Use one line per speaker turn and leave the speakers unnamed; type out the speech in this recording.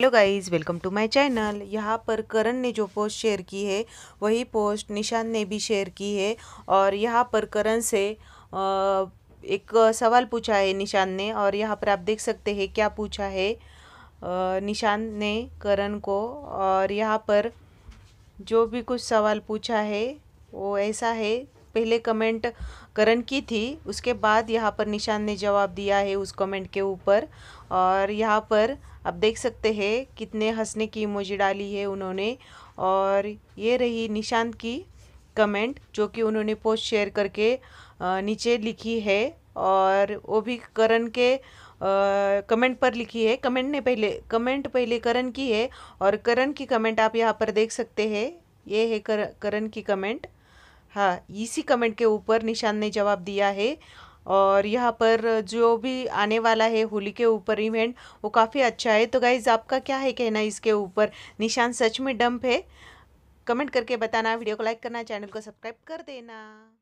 hello guys welcome to my channel यहाँ पर करण ने जो पोस्ट शेयर की है वही पोस्ट निशान ने भी शेयर की है और यहाँ पर करण से एक सवाल पूछा है निशान ने और यहाँ पर आप देख सकते हैं क्या पूछा है निशान ने करण को और यहाँ पर जो भी कुछ सवाल पूछा है वो ऐसा है पहले कमेंट करण की थी उसके बाद यहाँ पर निशान ने जवाब दिया है उस कमेंट के ऊपर और यहाँ पर आप देख सकते हैं कितने हंसने की इमोजी डाली है उन्होंने और ये रही निशांत की कमेंट जो कि उन्होंने पोस्ट शेयर करके नीचे लिखी है और वो भी करण के कमेंट पर लिखी है कमेंट ने पहले कमेंट पहले करण की है और करण की कमेंट आप यहाँ पर देख सकते हैं ये है कर, करण की कमेंट हाँ इसी कमेंट के ऊपर निशान ने जवाब दिया है और यहाँ पर जो भी आने वाला है होली के ऊपर इवेंट वो काफ़ी अच्छा है तो गाइज़ आपका क्या है कहना इसके ऊपर निशान सच में डंप है कमेंट करके बताना वीडियो को लाइक करना चैनल को सब्सक्राइब
कर देना